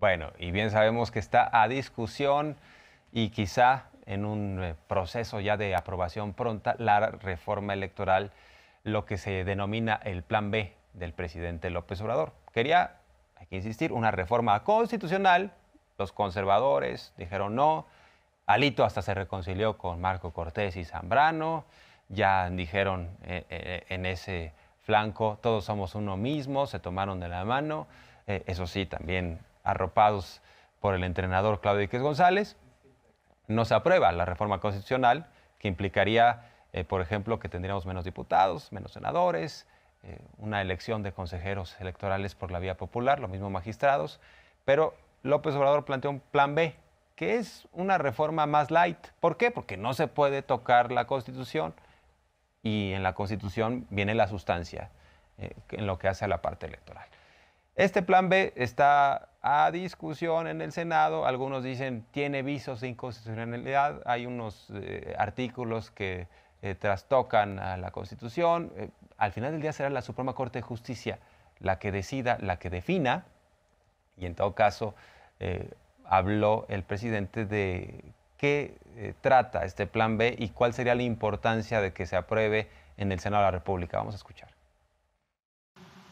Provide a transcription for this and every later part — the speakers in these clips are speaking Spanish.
Bueno, y bien sabemos que está a discusión y quizá en un eh, proceso ya de aprobación pronta la reforma electoral, lo que se denomina el plan B del presidente López Obrador. Quería, hay que insistir, una reforma constitucional. Los conservadores dijeron no. Alito hasta se reconcilió con Marco Cortés y Zambrano. Ya dijeron eh, eh, en ese flanco, todos somos uno mismo, se tomaron de la mano. eso sí, también arropados por el entrenador Claudio Iquez González, no se aprueba la reforma constitucional que implicaría, eh, por ejemplo, que tendríamos menos diputados, menos senadores, eh, una elección de consejeros electorales por la vía popular, lo mismo magistrados, pero López Obrador planteó un plan B, que es una reforma más light. ¿Por qué? Porque no se puede tocar la Constitución y en la Constitución viene la sustancia eh, en lo que hace a la parte electoral. Este plan B está a discusión en el Senado. Algunos dicen tiene visos de inconstitucionalidad. Hay unos eh, artículos que eh, trastocan a la Constitución. Eh, al final del día será la Suprema Corte de Justicia la que decida, la que defina. Y en todo caso, habló el presidente de qué trata este plan B y cuál sería la importancia de que se apruebe en el Senado de la República. Vamos a escuchar.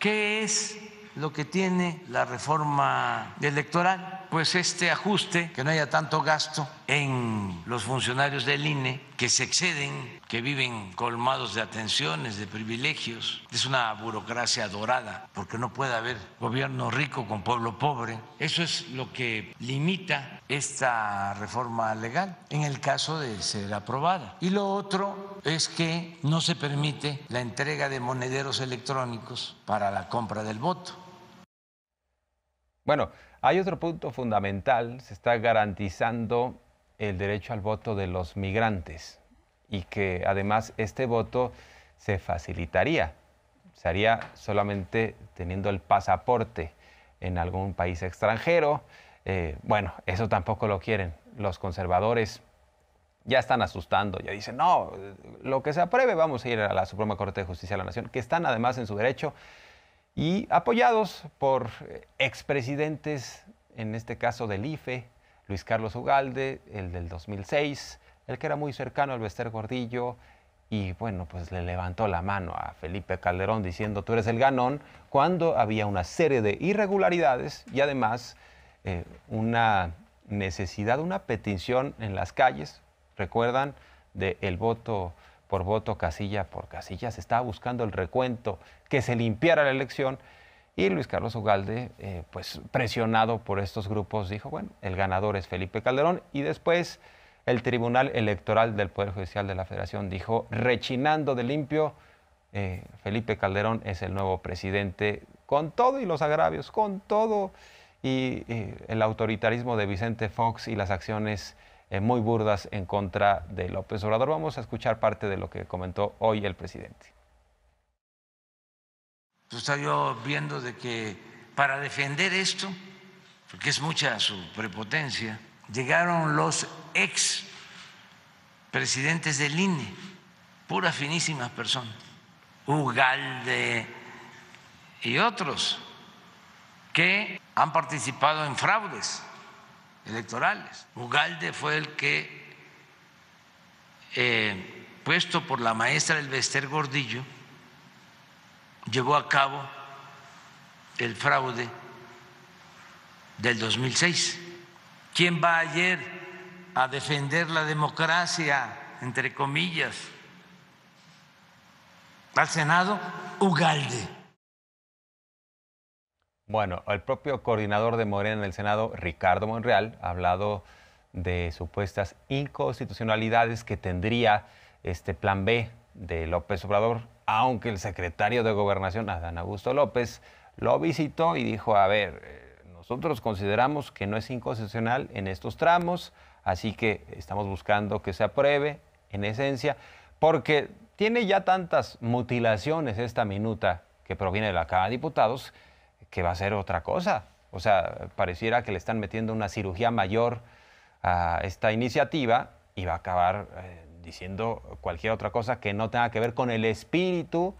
¿Qué es lo que tiene la reforma electoral, pues este ajuste, que no haya tanto gasto en los funcionarios del INE, que se exceden, que viven colmados de atenciones, de privilegios. Es una burocracia dorada, porque no puede haber gobierno rico con pueblo pobre. Eso es lo que limita esta reforma legal en el caso de ser aprobada. Y lo otro es que no se permite la entrega de monederos electrónicos para la compra del voto bueno, hay otro punto fundamental, se está garantizando el derecho al voto de los migrantes y que además este voto se facilitaría, se haría solamente teniendo el pasaporte en algún país extranjero. Eh, bueno, eso tampoco lo quieren. Los conservadores ya están asustando, ya dicen, no, lo que se apruebe vamos a ir a la Suprema Corte de Justicia de la Nación, que están además en su derecho y apoyados por eh, expresidentes, en este caso del IFE, Luis Carlos Ugalde, el del 2006, el que era muy cercano al Bester Gordillo, y bueno, pues le levantó la mano a Felipe Calderón diciendo tú eres el ganón, cuando había una serie de irregularidades y además eh, una necesidad, una petición en las calles, recuerdan, del voto por voto, casilla por casilla. Se estaba buscando el recuento, que se limpiara la elección. Y Luis Carlos Ugalde, eh, pues presionado por estos grupos, dijo, bueno, el ganador es Felipe Calderón. Y después el Tribunal Electoral del Poder Judicial de la Federación dijo, rechinando de limpio, eh, Felipe Calderón es el nuevo presidente, con todo y los agravios, con todo y eh, el autoritarismo de Vicente Fox y las acciones eh, muy burdas en contra de López Obrador. Vamos a escuchar parte de lo que comentó hoy el presidente. Pues está viendo de que para defender esto, porque es mucha su prepotencia, llegaron los ex presidentes del INE, puras finísimas personas, Ugalde y otros que han participado en fraudes electorales. Ugalde fue el que, eh, puesto por la maestra del bester Gordillo, llevó a cabo el fraude del 2006. ¿Quién va ayer a defender la democracia, entre comillas? Al Senado, Ugalde. Bueno, el propio coordinador de Morena en el Senado, Ricardo Monreal, ha hablado de supuestas inconstitucionalidades que tendría este plan B de López Obrador, aunque el secretario de Gobernación, Adán Augusto López, lo visitó y dijo, a ver, eh, nosotros consideramos que no es inconstitucional en estos tramos, así que estamos buscando que se apruebe, en esencia, porque tiene ya tantas mutilaciones esta minuta que proviene de la Cámara de Diputados, que va a ser otra cosa. O sea, pareciera que le están metiendo una cirugía mayor a esta iniciativa y va a acabar eh, diciendo cualquier otra cosa que no tenga que ver con el espíritu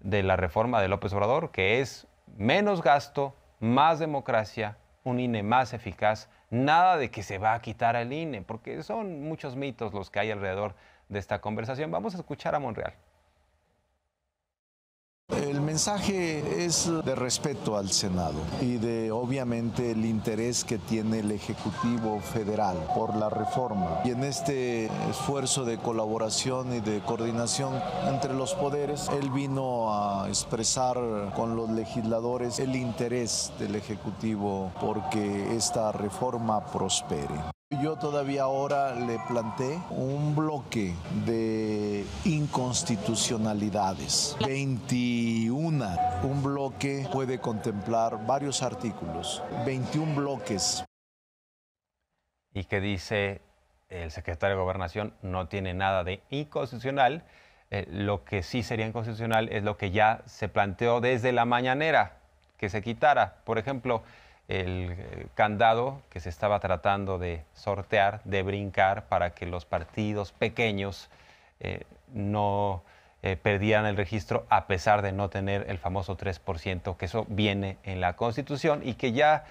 de la reforma de López Obrador, que es menos gasto, más democracia, un INE más eficaz, nada de que se va a quitar el INE, porque son muchos mitos los que hay alrededor de esta conversación. Vamos a escuchar a Monreal. El mensaje es de respeto al Senado y de obviamente el interés que tiene el Ejecutivo Federal por la reforma. Y en este esfuerzo de colaboración y de coordinación entre los poderes, él vino a expresar con los legisladores el interés del Ejecutivo porque esta reforma prospere. Yo todavía ahora le planteé un bloque de inconstitucionalidades, 21. Un bloque puede contemplar varios artículos, 21 bloques. Y que dice el secretario de Gobernación no tiene nada de inconstitucional. Eh, lo que sí sería inconstitucional es lo que ya se planteó desde la mañanera, que se quitara. Por ejemplo, el eh, candado que se estaba tratando de sortear, de brincar, para que los partidos pequeños eh, no eh, perdieran el registro a pesar de no tener el famoso 3%, que eso viene en la Constitución y que ya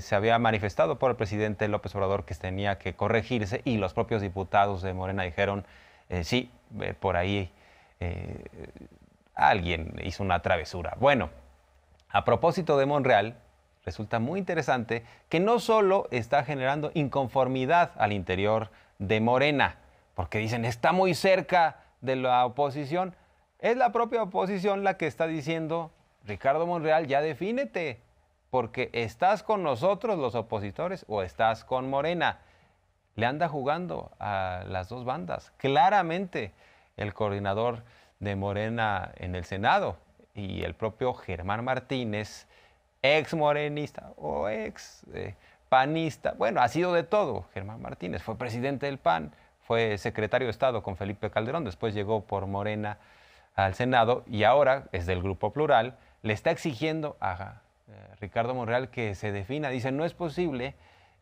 se había manifestado por el presidente López Obrador que tenía que corregirse y los propios diputados de Morena dijeron, sí, por ahí alguien hizo una travesura. Bueno, a propósito de Monreal, resulta muy interesante que no solo está generando inconformidad al interior de Morena, porque dicen está muy cerca de la oposición, es la propia oposición la que está diciendo, Ricardo Monreal, ya defínete, porque estás con nosotros los opositores o estás con Morena. Le anda jugando a las dos bandas. Claramente el coordinador de Morena en el Senado y el propio Germán Martínez ex morenista o ex eh, panista. Bueno, ha sido de todo. Germán Martínez fue presidente del PAN, fue secretario de Estado con Felipe Calderón, después llegó por Morena al Senado y ahora es del Grupo Plural. Le está exigiendo a eh, Ricardo Monreal que se defina. Dice, no es posible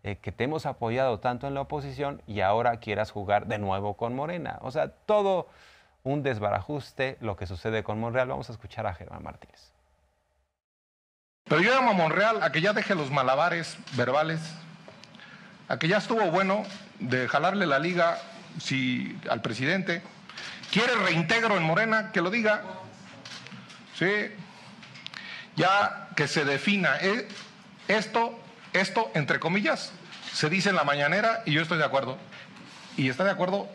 eh, que te hemos apoyado tanto en la oposición y ahora quieras jugar de nuevo con Morena. O sea, todo un desbarajuste lo que sucede con Monreal. Vamos a escuchar a Germán Martínez. Pero yo llamo a Monreal a que ya deje los malabares verbales, a que ya estuvo bueno de jalarle la liga si al presidente quiere reintegro en Morena, que lo diga. Sí. Ya que se defina eh, esto, esto entre comillas, se dice en la mañanera y yo estoy de acuerdo. Y está de acuerdo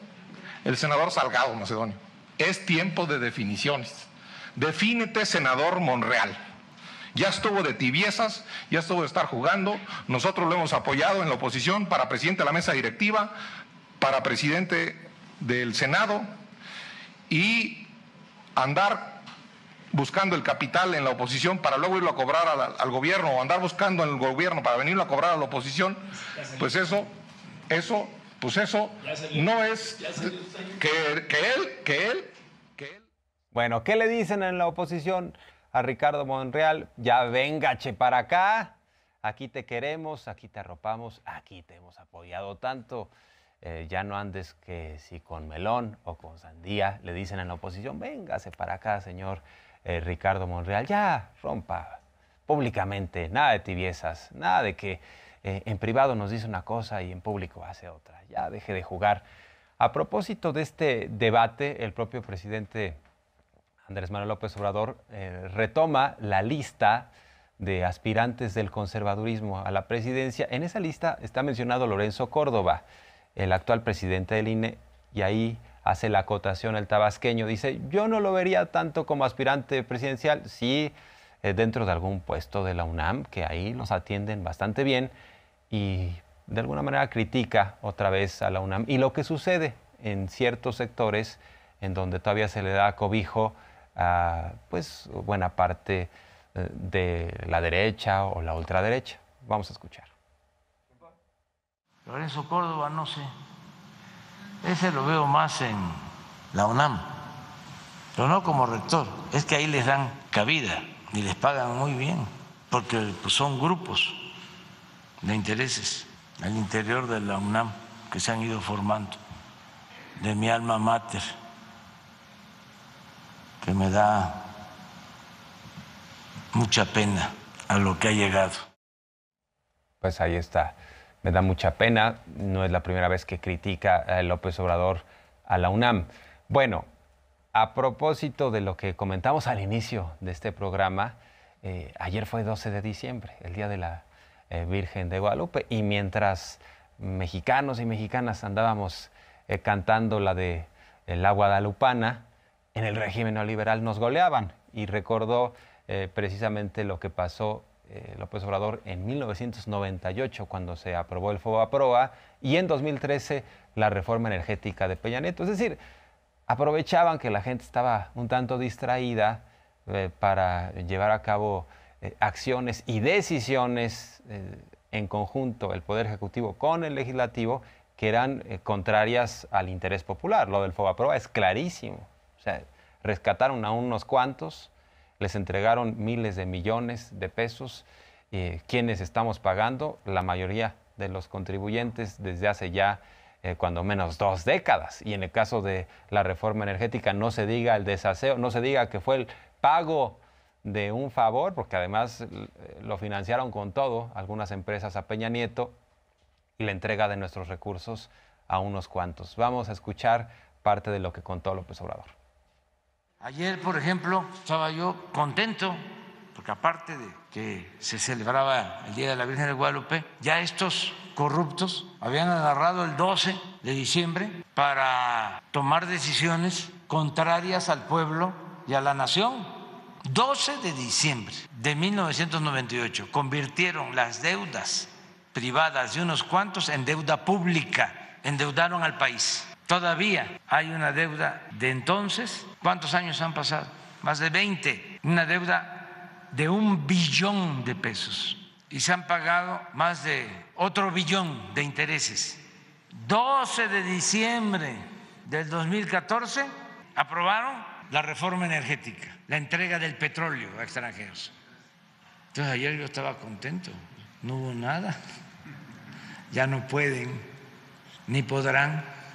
el senador Salgado Macedonio. Es tiempo de definiciones. Defínete, senador Monreal. Ya estuvo de tibiezas, ya estuvo de estar jugando. Nosotros lo hemos apoyado en la oposición para presidente de la mesa directiva, para presidente del Senado y andar buscando el capital en la oposición para luego irlo a cobrar al, gobierno o andar buscando en el gobierno para venirlo a cobrar a la oposición, pues eso, eso, pues eso no es que, que él, que él, que él. Bueno, ¿qué le dicen en la oposición? a Ricardo Monreal, ya venga, para acá. Aquí te queremos, aquí te arropamos, aquí te hemos apoyado tanto. Eh, ya no andes que si con melón o con sandía le dicen a la oposición, véngase para acá, señor eh, Ricardo Monreal, ya rompa públicamente, nada de tibiezas, nada de que eh, en privado nos dice una cosa y en público hace otra, ya deje de jugar. A propósito de este debate, el propio presidente Andrés Manuel López Obrador eh, retoma la lista de aspirantes del conservadurismo a la presidencia. En esa lista está mencionado Lorenzo Córdoba, el actual presidente del INE, y ahí hace la acotación el tabasqueño. Dice, yo no lo vería tanto como aspirante presidencial, sí eh, dentro de algún puesto de la UNAM, que ahí nos atienden bastante bien, y de alguna manera critica otra vez a la UNAM y lo que sucede en ciertos sectores en donde todavía se le da cobijo a pues, buena parte eh, de la derecha o la ultraderecha. Vamos a escuchar. Lorenzo Córdoba, no sé. Ese lo veo más en la UNAM, pero no como rector. Es que ahí les dan cabida y les pagan muy bien, porque pues, son grupos de intereses al interior de la UNAM que se han ido formando, de mi alma mater que me da mucha pena a lo que ha llegado. Pues ahí está. Me da mucha pena. No es la primera vez que critica López Obrador a la UNAM. Bueno, a propósito de lo que comentamos al inicio de este programa, eh, ayer fue 12 de diciembre, el Día de la eh, Virgen de Guadalupe, y mientras mexicanos y mexicanas andábamos eh, cantando la de la guadalupana, en el régimen neoliberal nos goleaban. Y recordó eh, precisamente lo que pasó eh, López Obrador en 1998 cuando se aprobó el FOBAPROA y en 2013 la reforma energética de Peña Es decir, aprovechaban que la gente estaba un tanto distraída eh, para llevar a cabo acciones y decisiones en conjunto el Poder Ejecutivo con el Legislativo que eran contrarias al interés popular. Lo del FOBAPROA es clarísimo. O sea, rescataron a unos cuantos, les entregaron miles de millones de pesos, eh, quienes estamos pagando, la mayoría de los contribuyentes desde hace ya eh, cuando menos dos décadas. Y en el caso de la reforma energética, no se diga el desaseo, no se diga que fue el pago de un favor, porque además eh, lo financiaron con todo algunas empresas a Peña Nieto y la entrega de nuestros recursos a unos cuantos. Vamos a escuchar parte de lo que contó López Obrador. Ayer, por ejemplo, estaba yo contento, porque aparte de que se celebraba el Día de la Virgen de Guadalupe, ya estos corruptos habían agarrado el 12 de diciembre para tomar decisiones contrarias al pueblo y a la nación. 12 de diciembre de 1998 convirtieron las deudas privadas de unos cuantos en deuda pública, endeudaron al país Todavía hay una deuda de entonces. ¿Cuántos años han pasado? Más de 20. Una deuda de un billón de pesos. Y se han pagado más de otro billón de intereses. 12 de diciembre del 2014 aprobaron la reforma energética, la entrega del petróleo a extranjeros. Entonces ayer yo estaba contento, no hubo nada, ya no pueden ni podrán